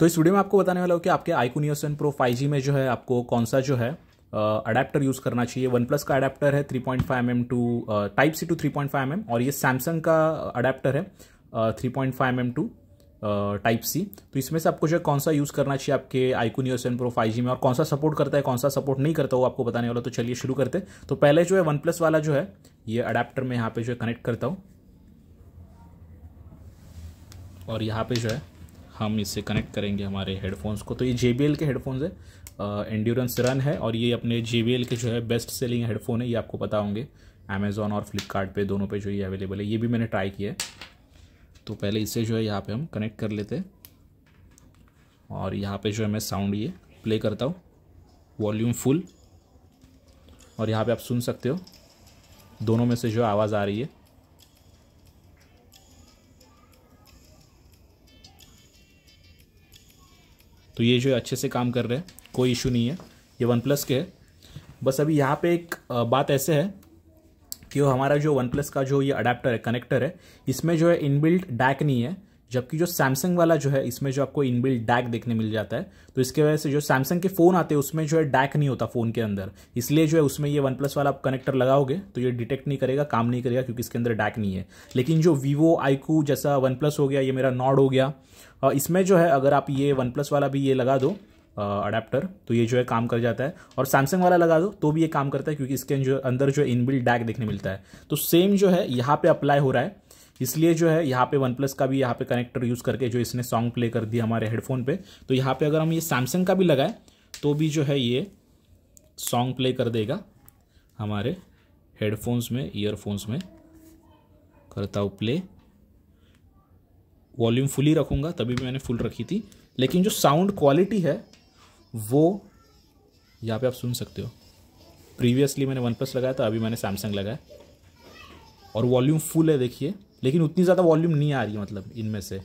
तो इस वीडियो में आपको बताने वाला हूँ कि आपके आइकोनियोसन प्रो जी में जो है आपको कौन सा जो है अडेप्टर यूज़ करना चाहिए वन प्लस का अडेप्टर है 3.5 point five M to type C to 3.5 point five M और ये सैमसंग का अडेप्टर है three point five M to type C तो इसमें से आपको जो है कौन सा यूज़ करना चाहिए आपके आइकोनियोसन प्रो फाइव में और कौन सा सपोर्ट करता है कौन सा सपोर्ट नहीं करता वो आपको बताने वाला तो चलिए शुरू करते तो पहले जो है वन प्लस वाला जो है ये अडेप्टर में यहाँ पर जो है कनेक्ट करता हूँ और यहाँ पर जो है हम इससे कनेक्ट करेंगे हमारे हेडफोन्स को तो ये जे के हेडफोन्स है एंड्योरेंस रन है और ये अपने जे के जो है बेस्ट सेलिंग हेडफोन है ये आपको पता होंगे अमेज़ोन और फ्लिपकार्ट पे दोनों पे जो ये अवेलेबल है ये भी मैंने ट्राई किया है तो पहले इसे जो है यहाँ पे हम कनेक्ट कर लेते हैं और यहाँ पे जो है मैं साउंड ये प्ले करता हूँ वॉल्यूम फुल और यहाँ पे आप सुन सकते हो दोनों में से जो आवाज़ आ रही है तो ये जो है अच्छे से काम कर रहे हैं कोई इशू नहीं है ये वन प्लस के है बस अभी यहाँ पे एक बात ऐसे है कि हमारा जो वन प्लस का जो ये अडेप्टर है कनेक्टर है इसमें जो है इनबिल्ट डैक नहीं है जबकि जो सैमसंग वाला जो है इसमें जो आपको इनबिल्ट डैक देखने मिल जाता है तो इसके वजह से जो सैमसंग के फ़ोन आते हैं उसमें जो है डैक नहीं होता फ़ोन के अंदर इसलिए जो है उसमें ये वन प्लस वाला आप कनेक्टर लगाओगे तो ये डिटेक्ट नहीं करेगा काम नहीं करेगा क्योंकि इसके अंदर डैक नहीं है लेकिन जो वीवो आईकू जैसा वन प्लस हो गया ये मेरा नॉड हो गया और इसमें जो है अगर आप ये वन प्लस वाला भी ये लगा दो अडेप्टर तो ये जो है काम कर जाता है और सैमसंग वाला लगा दो तो भी ये काम करता है क्योंकि इसके अंदर जो है इनबिल्ट डैक देखने मिलता है तो सेम जो है यहाँ पे अप्लाई हो रहा है इसलिए जो है यहाँ पे वन प्लस का भी यहाँ पे कनेक्टर यूज़ करके जो इसने सॉन्ग प्ले कर दिया हमारे हेडफोन पे तो यहाँ पे अगर हम ये सैमसंग का भी लगाएं तो भी जो है ये सॉन्ग प्ले कर देगा हमारे हेडफोन्स में ईयरफोन्स में करता हूँ प्ले वॉल्यूम फुल ही रखूँगा तभी भी मैंने फुल रखी थी लेकिन जो साउंड क्वालिटी है वो यहाँ पर आप सुन सकते हो प्रीवियसली मैंने वन प्लस लगाया था अभी मैंने सैमसंग लगाया और वॉल्यूम फुल है देखिए लेकिन उतनी ज़्यादा वॉल्यूम नहीं आ रही मतलब इनमें से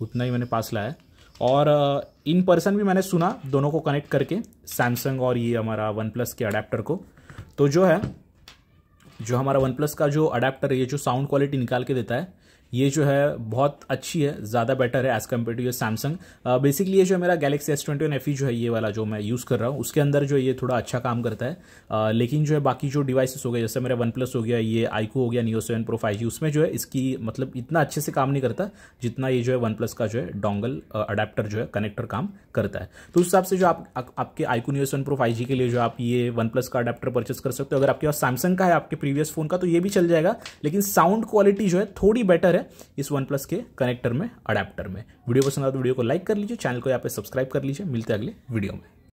उतना ही मैंने पास लाया और इन पर्सन भी मैंने सुना दोनों को कनेक्ट करके सैमसंग और ये हमारा वन प्लस के अडेप्टर को तो जो है जो हमारा वन प्लस का जो अडेप्टर ये जो साउंड क्वालिटी निकाल के देता है ये जो है बहुत अच्छी है ज़्यादा बेटर है एज़ कम्पेयर टू ये सैमसंग बेसिकली uh, ये जो है मेरा Galaxy S twenty one F जो है ये वाला जो मैं यूज़ कर रहा हूँ उसके अंदर जो ये थोड़ा अच्छा काम करता है uh, लेकिन जो है बाकी जो डिवाइसेस हो गए जैसे मेरा वन प्लस हो गया ये आईको हो गया Neo seven Pro five G उसमें जो है इसकी मतलब इतना अच्छे से काम नहीं करता जितना ये जो है वन प्लस का जो है डोंगल अडेप्टर uh, जो है कनेक्टर काम करता है तो उस हिसाब से जो आप आ, आपके iQOO Neo seven Pro five G के लिए जो आप ये वन प्लस का अडेप्टर परचेस कर सकते हो अगर आपके पास सैमसंग का है आपके प्रीवियस फोन का तो ये भी चल जाएगा लेकिन साउंड क्वालिटी जो है थोड़ी बेटर है है इस वन प्लस के कनेक्टर में अडेप्टर में वीडियो पसंद आता तो वीडियो को लाइक कर लीजिए चैनल को यहाँ पे सब्सक्राइब कर लीजिए मिलते हैं अगले वीडियो में